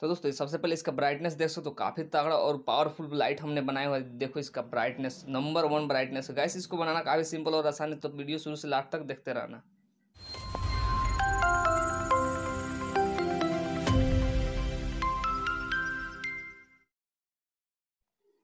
तो दोस्तों सबसे पहले इसका ब्राइटनेस देख सकते हो तो काफ़ी तगड़ा और पावरफुल लाइट हमने बनाया हुआ है देखो इसका ब्राइटनेस नंबर वन ब्राइटनेस है गैस इसको बनाना काफ़ी सिंपल और आसान है तो वीडियो शुरू से लास्ट तक देखते रहना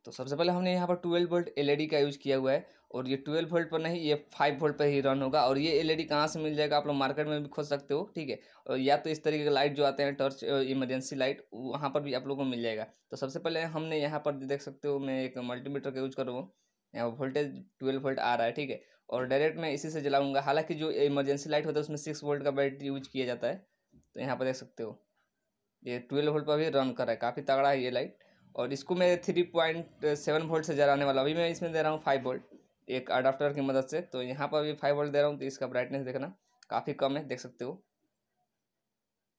तो सबसे पहले हमने यहाँ पर ट्वेल्व वोल्ट एलईडी e का यूज़ किया हुआ है और ये ट्वेल्व वोल्ट पर नहीं ये फाइव वोल्ट पर ही रन होगा और ये एलईडी e कहाँ से मिल जाएगा आप लोग मार्केट में भी खोज सकते हो ठीक है और या तो इस तरीके का लाइट जो आते हैं टॉर्च इमरजेंसी लाइट वहाँ पर भी आप लोगों को मिल जाएगा तो सबसे पहले हमने यहाँ पर देख सकते हो मैं एक मल्टीमीटर का यूज़ करूँ यहाँ वोल्टेज ट्वेल्व वोल्ट आ रहा है ठीक है और डायरेक्ट मैं इसी से जलाऊंगा हालांकि जो इमरजेंसी लाइट होता है उसमें सिक्स वोल्ट का बैटरी यूज किया जाता है तो यहाँ पर देख सकते हो ये ट्वेल्व वोल्ट पर भी रन कर रहा है काफ़ी तगड़ा है ये लाइट और इसको मैं थ्री पॉइंट सेवन वोल्ट से जलाने वाला अभी मैं इसमें दे रहा हूँ फाइव वोल्ट एक अडाप्टर की मदद से तो यहाँ पर भी फाइव वोल्ट दे रहा हूँ तो इसका ब्राइटनेस देखना काफ़ी कम है देख सकते हो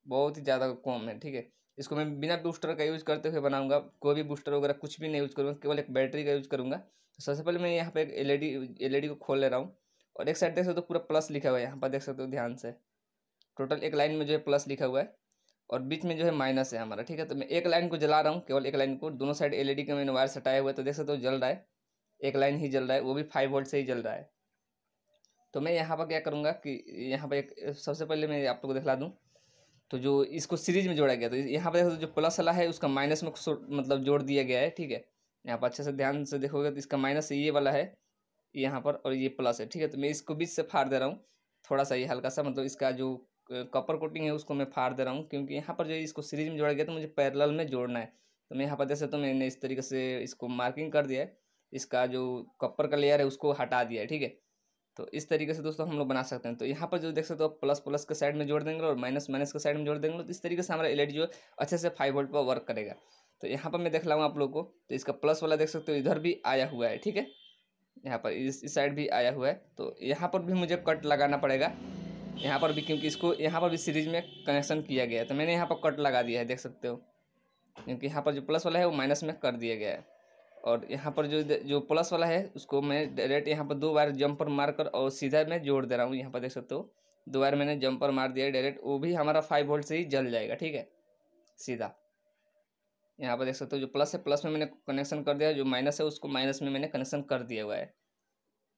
बहुत ही ज़्यादा कम है ठीक है इसको मैं बिना बूस्टर का यूज़ करते हुए बनाऊँगा कोई भी बूस्टर वगैरह कुछ भी नहीं यूज़ करूँगा केवल एक बैटरी का यूज़ करूँगा तो सबसे पहले मैं यहाँ पर एक एल ई e e को खोल ले रहा हूँ और एक साइड देख सकते हो तो पूरा प्लस लिखा हुआ है यहाँ पर देख सकते हो ध्यान से टोटल एक लाइन में जो है प्लस लिखा हुआ है और बीच में जो है माइनस है हमारा ठीक है तो मैं एक लाइन को जला रहा हूँ केवल एक लाइन को दोनों साइड एलईडी e का मैंने वायर सटाए हुए तो देख सकते हो जल रहा है एक लाइन ही जल रहा है वो भी फाइव वोल्ट से ही जल रहा है तो मैं यहाँ पर क्या करूँगा कि यहाँ पर एक सबसे पहले मैं आप लोग को दिखला दूँ तो जो इसको सीरीज में जोड़ा गया तो यहाँ पर सकते जो प्लस वाला है उसका माइनस में मतलब जोड़ दिया गया है ठीक है यहाँ पर अच्छे से ध्यान से देखोगे तो इसका माइनस ये वाला है यहाँ पर और ये प्लस है ठीक है तो मैं इसको बीच से फाड़ दे रहा हूँ थोड़ा सा ये हल्का सा मतलब इसका जो कपर कोटिंग है उसको मैं फाड़ दे रहा हूँ क्योंकि यहाँ पर जो इसको सीरीज में जोड़ा गया तो मुझे पैरेलल में जोड़ना है तो मैं यहाँ पर जैसे तो मैंने इस तरीके से इसको मार्किंग कर दिया है इसका जो कपर का लेयर है उसको हटा दिया है ठीक है तो इस तरीके से दोस्तों हम लोग बना सकते हैं तो यहाँ पर जो देख सकते हो तो प्लस प्लस के साइड में जोड़ देंगे और माइनस माइनस के साइड में जोड़ देंगे तो इस तरीके से हमारा एल जो अच्छे से फाइव वोल्ट पर वर्क करेगा तो यहाँ पर मैं देख लाऊँ आप लोग को तो इसका प्लस वाला देख सकते हो इधर भी आया हुआ है ठीक है यहाँ पर इस साइड भी आया हुआ है तो यहाँ पर भी मुझे कट लगाना पड़ेगा यहाँ पर भी क्योंकि इसको यहाँ पर भी सीरीज में कनेक्शन किया गया है तो मैंने यहाँ पर कट लगा दिया है देख सकते हो क्योंकि यहाँ पर जो प्लस वाला है वो माइनस में कर दिया गया है और यहाँ पर जो जो प्लस वाला है उसको मैं डायरेक्ट यहाँ पर दो बार जंपर मार कर और सीधा मैं जोड़ दे रहा हूँ यहाँ पर देख सकते हो दो बार मैंने जंपर मार दिया डायरेक्ट वो भी हमारा फाइव वोल्ट से ही जल जाएगा ठीक है सीधा यहाँ पर देख सकते हो जो प्लस है प्लस में मैंने कनेक्शन कर दिया जो माइनस है उसको माइनस में मैंने कनेक्शन कर दिया हुआ है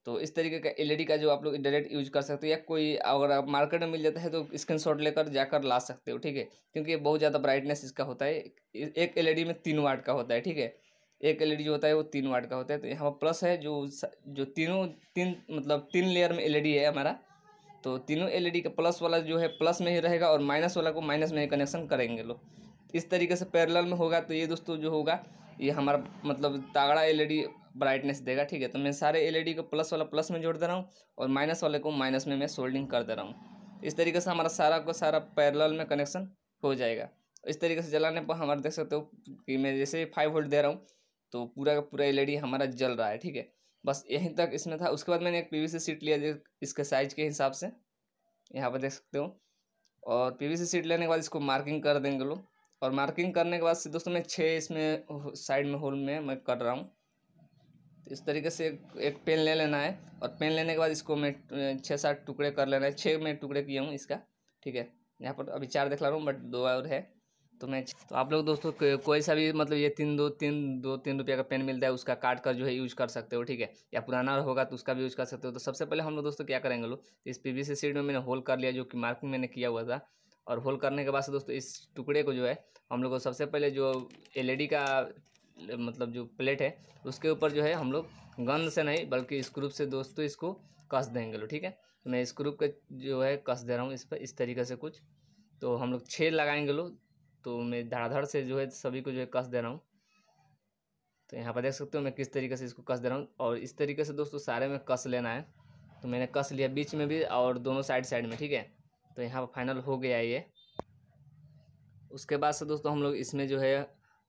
तो इस तरीके का एलईडी का जो आप लोग डायरेक्ट यूज कर सकते हो या कोई अगर आप मार्केट में मिल जाता है तो स्क्रीनशॉट लेकर जाकर ला सकते हो ठीक है क्योंकि बहुत ज़्यादा ब्राइटनेस इसका होता है एक एलईडी में तीन वाट का होता है ठीक है एक एलईडी जो होता है वो तीन वाट का होता है तो यहाँ पर प्लस है जो जो तीनों तीन मतलब तीन लेयर में एल है हमारा तो तीनों एल का प्लस वाला जो है प्लस में ही रहेगा और माइनस वाला को माइनस में ही कनेक्शन करेंगे लोग इस तरीके से पैरल में होगा तो ये दोस्तों जो होगा ये हमारा मतलब तागड़ा एल ब्राइटनेस देगा ठीक है तो मैं सारे एलईडी e को प्लस वाला प्लस में जोड़ दे रहा हूँ और माइनस वाले को माइनस में मैं सोल्डिंग कर दे रहा हूँ इस तरीके से हमारा सारा को सारा पैरल में कनेक्शन हो जाएगा इस तरीके से जलाने पर हमारा देख सकते हो कि मैं जैसे फाइव वोल्ट दे रहा हूँ तो पूरा का पूरा एलईडी e हमारा जल रहा है ठीक है बस यहीं तक इसमें था उसके बाद मैंने एक पीवीसी सीट लिया इसके साइज के हिसाब से यहाँ पर देख सकते हो और पीवीसी सीट लेने के बाद इसको मार्किंग कर देंगे लोग और मार्किंग करने के बाद से दोस्तों मैं छः इसमें साइड में होल में मैं कर रहा हूँ इस तरीके से एक, एक पेन ले लेना है और पेन लेने के बाद इसको मैं छः सात टुकड़े कर लेना है छः में टुकड़े किया हूँ इसका ठीक है यहाँ पर अभी चार दिखला रहा हूँ बट दो और है तो मैं तो आप लोग दोस्तों कोई सा भी मतलब ये तीन दो तीन दो तीन रुपये का पेन मिलता है उसका काट कर जो है यूज कर सकते हो ठीक है या पुराना होगा तो उसका भी यूज कर सकते हो तो सबसे पहले हम लोग दोस्तों क्या करेंगे लोग तो इस पी सीट में मैंने होल कर लिया जो कि मार्किंग मैंने किया हुआ था और होल करने के बाद से दोस्तों इस टुकड़े को जो है हम लोग को सबसे पहले जो एल का मतलब जो प्लेट है उसके ऊपर जो है हम लोग गंद से नहीं बल्कि स्क्रूप से दोस्तों इसको कस देंगे लोग ठीक है तो मैं स्क्रूप का जो है कस दे रहा हूँ इस पर इस तरीके से कुछ तो हम लोग छेद लगाएंगे लोग तो मैं धड़ाधड़ से जो है सभी को जो है कस दे रहा हूँ तो यहाँ पर देख सकते हो मैं किस तरीके से इसको कस दे रहा हूँ और इस तरीके से दोस्तों सारे में कस लेना है तो मैंने कस लिया बीच में भी और दोनों साइड साइड में ठीक है तो यहाँ पर फाइनल हो गया ये उसके बाद से दोस्तों हम लोग इसमें जो है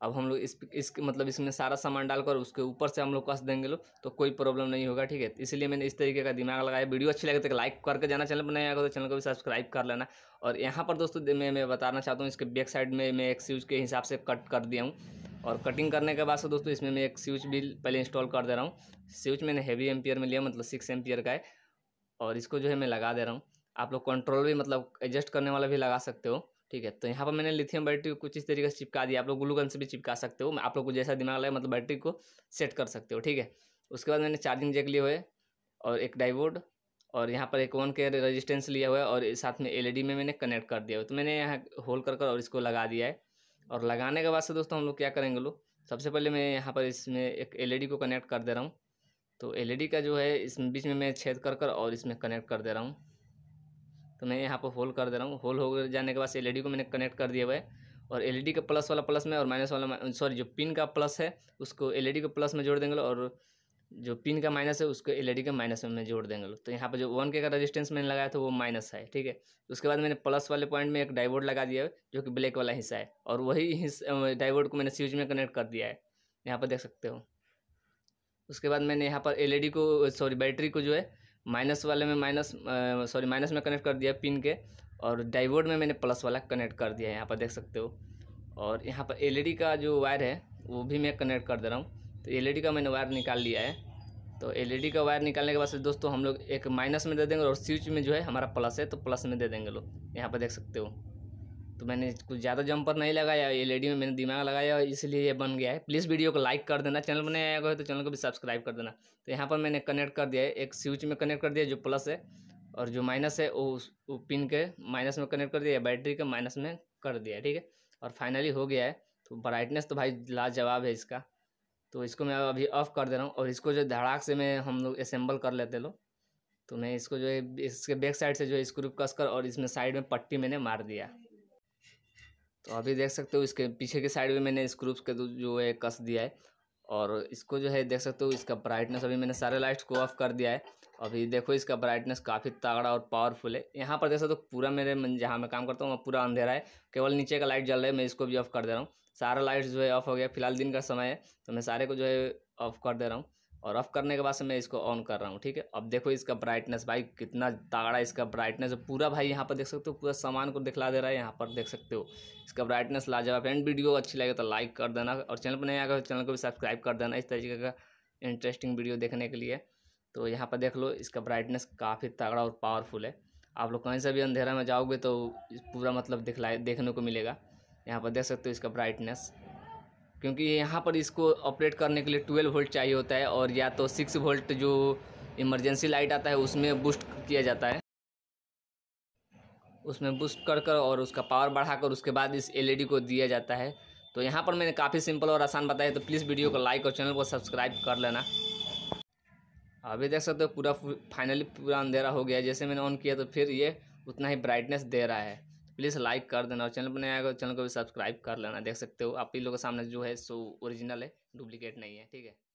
अब हम लोग इस इस मतलब इसमें सारा सामान डालकर उसके ऊपर से हम लोग कस देंगे लोग तो कोई प्रॉब्लम नहीं होगा ठीक है इसलिए मैंने इस तरीके का दिमाग लगाया वीडियो अच्छी लगे तो लाइक करके जाना चैनल पर नहीं आएगा तो चैनल को भी सब्सक्राइब कर लेना और यहाँ पर दोस्तों मैं मैं बताना चाहता हूँ इसके बैक साइड में मैं एक स्विच के हिसाब से कट कर दिया हूँ और कटिंग करने के बाद से दोस्तों इसमें मैं एक स्विच भी पहले इंस्टॉल कर दे रहा हूँ स्विच मैंने हैवी एम्पियर में लिया मतलब सिक्स एम्पियर का है और इसको जो है मैं लगा दे रहा हूँ आप लोग कंट्रोल भी मतलब एडजस्ट करने वाला भी लगा सकते हो ठीक है तो यहाँ पर मैंने लिथियम बैटरी को कुछ इस तरीके से चिपका दिया आप लोग ग्लूगन से भी चिपका सकते हो आप लोग को जैसा दिमाग लगे मतलब बैटरी को सेट कर सकते हो ठीक है उसके बाद मैंने चार्जिंग जैक लिए हुए और एक डाइवोड और यहाँ पर एक वन के रजिस्टेंस लिया हुआ है और साथ में एलईडी e में मैंने कनेक्ट कर दिया हुआ तो मैंने यहाँ होल कर कर और इसको लगा दिया है और लगाने के बाद से दोस्तों हम लोग क्या करेंगे लोग सबसे पहले मैं यहाँ पर इसमें एक एल e को कनेक्ट कर दे रहा हूँ तो एल e का जो है इस बीच में मैं छेद कर कर और इसमें कनेक्ट कर दे रहा हूँ तो मैं यहाँ पर होल कर दे रहा हूँ होल हो जाने के बाद एल e को मैंने कनेक्ट कर दिया हुआ है और एल का प्लस वाला प्लस में और माइनस वाला सॉरी जो पिन का प्लस है उसको एल e को प्लस में जोड़ देंगे और जो पिन का माइनस है उसको एल e के माइनस में मैं जोड़ देंगे तो यहाँ पर जो वन के का रजिस्टेंस मैंने लगाया था वो माइनस है ठीक है उसके बाद मैंने प्लस वाले पॉइंट में एक डाइवोड लगा दिया है जो कि ब्लैक वाला हिस्सा है और वही डाइवर्ट को मैंने स्विच में कनेक्ट कर दिया है यहाँ पर देख सकते हो उसके बाद मैंने यहाँ पर एल को सॉरी बैटरी को जो है माइनस वाले में माइनस सॉरी माइनस में कनेक्ट कर दिया पिन के और डाइवोर्ड में मैंने प्लस वाला कनेक्ट कर दिया है यहाँ पर देख सकते हो और यहाँ पर एलईडी e का जो वायर है वो भी मैं कनेक्ट कर दे रहा हूँ तो एलईडी e का मैंने वायर निकाल लिया है तो एलईडी e का वायर निकालने के बाद से दोस्तों हम लोग एक माइनस में दे देंगे और स्विच में जो है हमारा प्लस है तो प्लस में दे देंगे लोग यहाँ पर देख सकते हो तो मैंने कुछ ज़्यादा जंपर नहीं लगाया ये लेडी में मैंने दिमाग लगाया इसलिए ये बन गया है प्लीज़ वीडियो को लाइक कर देना चैनल बनाया नहीं आया है तो चैनल को भी सब्सक्राइब कर देना तो यहाँ पर मैंने कनेक्ट कर दिया है एक स्विच में कनेक्ट कर दिया जो प्लस है और जो माइनस है वो, वो पिन के माइनस में कनेक्ट कर दिया बैटरी के माइनस में कर दिया ठीक है और फाइनली हो गया है तो ब्राइटनेस तो भाई लाजवाब है इसका तो इसको मैं अभी ऑफ़ कर दे रहा हूँ और इसको जो धड़ाक से मैं हम लोग असेंबल कर लेते लोग तो मैं इसको जो है इसके बैक साइड से जो है स्क्रू कस कर और इसमें साइड में पट्टी मैंने मार दिया तो अभी देख सकते हो इसके पीछे के साइड में मैंने स्क्रूप्स के जो है कस दिया है और इसको जो है देख सकते हो इसका ब्राइटनेस अभी मैंने सारे लाइट्स को ऑफ कर दिया है अभी देखो इसका ब्राइटनेस काफ़ी तगड़ा और पावरफुल है यहाँ पर देख सकते हो पूरा मेरे जहाँ मैं काम करता हूँ वहाँ पूरा अंधेरा है केवल नीचे का लाइट जल रहा है मैं इसको भी ऑफ कर दे रहा हूँ सारा लाइट्स जो है ऑफ हो गया फिलहाल दिन का समय है तो मैं सारे को जो है ऑफ कर दे रहा हूँ और ऑफ़ करने के बाद से मैं इसको ऑन कर रहा हूँ ठीक है अब देखो इसका ब्राइटनेस भाई कितना तगड़ा इसका ब्राइटनेस पूरा भाई यहाँ पर देख सकते हो पूरा सामान को दिखला दे रहा है यहाँ पर देख सकते हो इसका ब्राइटनेस लाजवाब एंड वीडियो अच्छी लगे तो लाइक कर देना और चैनल पर नहीं आएगा तो चैनल को भी सब्सक्राइब कर देना इस तरीके का इंटरेस्टिंग वीडियो देखने के लिए तो यहाँ पर देख लो इसका ब्राइटनेस काफ़ी तगड़ा और पावरफुल है आप लोग कहीं से भी अंधेरा में जाओगे तो पूरा मतलब दिखलाए देखने को मिलेगा यहाँ पर देख सकते हो इसका ब्राइटनेस क्योंकि यहाँ पर इसको ऑपरेट करने के लिए ट्वेल्व वोल्ट चाहिए होता है और या तो सिक्स वोल्ट जो इमरजेंसी लाइट आता है उसमें बूस्ट किया जाता है उसमें बूस्ट कर कर और उसका पावर बढ़ाकर उसके बाद इस एलईडी e को दिया जाता है तो यहाँ पर मैंने काफ़ी सिंपल और आसान बताया तो प्लीज़ वीडियो को लाइक और चैनल को सब्सक्राइब कर लेना अभी देख सकते हो पूरा फाइनली पूरा अंधेरा हो गया जैसे मैंने ऑन किया तो फिर ये उतना ही ब्राइटनेस दे रहा है प्लीज़ लाइक कर देना और चैनल पर नया आएगा तो चैनल को भी सब्सक्राइब कर लेना देख सकते हो आप ही लोगों के सामने जो है सो ओरिजिनल है डुप्लीकेट नहीं है ठीक है